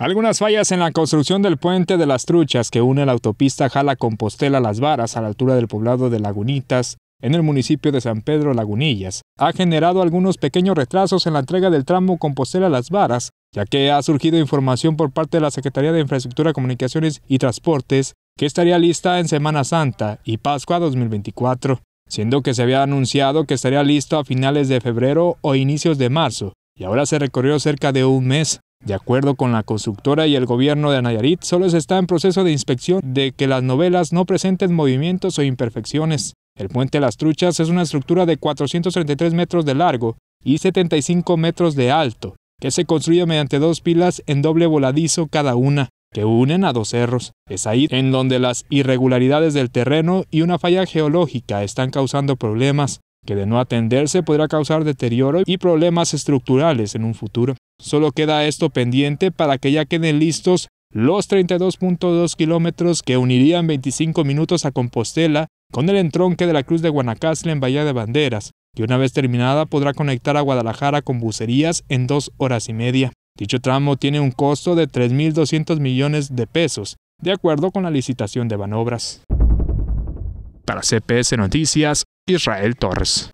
Algunas fallas en la construcción del puente de las Truchas que une la autopista Jala Compostela Las Varas a la altura del poblado de Lagunitas, en el municipio de San Pedro Lagunillas, ha generado algunos pequeños retrasos en la entrega del tramo Compostela Las Varas, ya que ha surgido información por parte de la Secretaría de Infraestructura, Comunicaciones y Transportes que estaría lista en Semana Santa y Pascua 2024, siendo que se había anunciado que estaría listo a finales de febrero o inicios de marzo, y ahora se recorrió cerca de un mes. De acuerdo con la constructora y el gobierno de Nayarit, solo se está en proceso de inspección de que las novelas no presenten movimientos o imperfecciones. El puente Las Truchas es una estructura de 433 metros de largo y 75 metros de alto, que se construye mediante dos pilas en doble voladizo cada una, que unen a dos cerros. Es ahí en donde las irregularidades del terreno y una falla geológica están causando problemas que de no atenderse podrá causar deterioro y problemas estructurales en un futuro. Solo queda esto pendiente para que ya queden listos los 32.2 kilómetros que unirían 25 minutos a Compostela con el entronque de la Cruz de Guanacaste en Bahía de Banderas, que una vez terminada podrá conectar a Guadalajara con bucerías en dos horas y media. Dicho tramo tiene un costo de 3.200 millones de pesos, de acuerdo con la licitación de manobras Para CPS Noticias, Israel Torres.